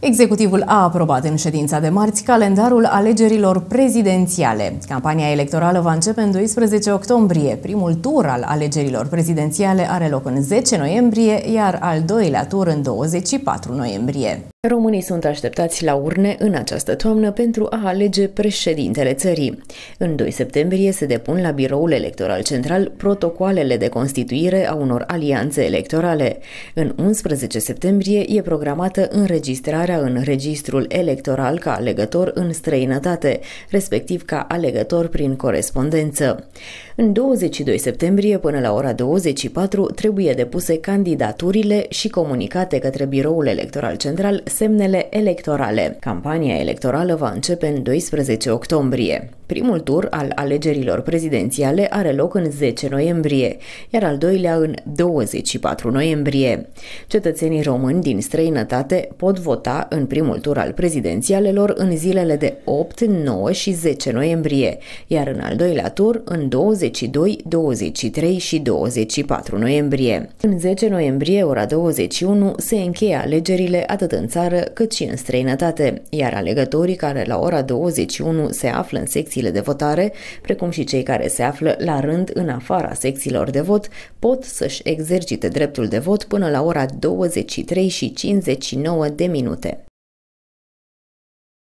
Executivul a aprobat în ședința de marți calendarul alegerilor prezidențiale. Campania electorală va începe în 12 octombrie. Primul tur al alegerilor prezidențiale are loc în 10 noiembrie, iar al doilea tur în 24 noiembrie. Românii sunt așteptați la urne în această toamnă pentru a alege președintele țării. În 2 septembrie se depun la biroul electoral central protocoalele de constituire a unor alianțe electorale. În 11 septembrie e programată înregistrarea în registrul electoral ca alegător în străinătate, respectiv ca alegător prin corespondență. În 22 septembrie până la ora 24 trebuie depuse candidaturile și comunicate către biroul electoral central semnele electorale. Campania electorală va începe în 12 octombrie. Primul tur al alegerilor prezidențiale are loc în 10 noiembrie, iar al doilea în 24 noiembrie. Cetățenii români din străinătate pot vota în primul tur al prezidențialelor în zilele de 8, 9 și 10 noiembrie, iar în al doilea tur în 22, 23 și 24 noiembrie. În 10 noiembrie, ora 21, se încheie alegerile atât în țară cât și în străinătate, iar alegătorii care la ora 21 se află în secție secțiile de votare, precum și cei care se află la rând în afara secțiilor de vot, pot să-și exercite dreptul de vot până la ora 23 și 59 de minute.